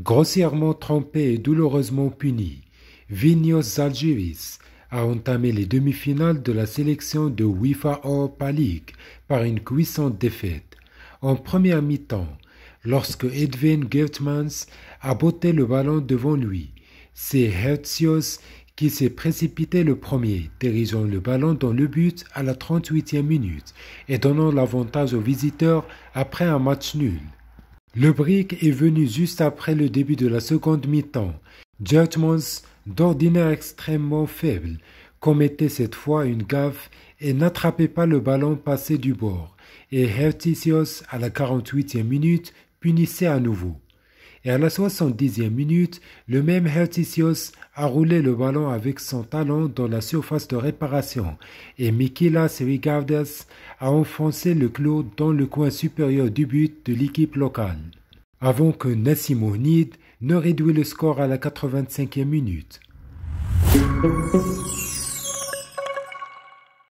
Grossièrement trompé et douloureusement puni, Vinos Zalgiris a entamé les demi-finales de la sélection de UEFA Europa League par une cuissante défaite. En première mi-temps, lorsque Edwin Gertmans a botté le ballon devant lui, c'est Herzios qui s'est précipité le premier, dirigeant le ballon dans le but à la 38e minute et donnant l'avantage aux visiteurs après un match nul. Le brick est venu juste après le début de la seconde mi-temps. Judgments, d'ordinaire extrêmement faible, commettait cette fois une gaffe et n'attrapait pas le ballon passé du bord, et Herticius à la 48e minute, punissait à nouveau et à la 70e minute, le même Herticios a roulé le ballon avec son talon dans la surface de réparation et Mikilas Rigardas a enfoncé le clou dans le coin supérieur du but de l'équipe locale, avant que Nassimo Nid ne réduit le score à la 85e minute.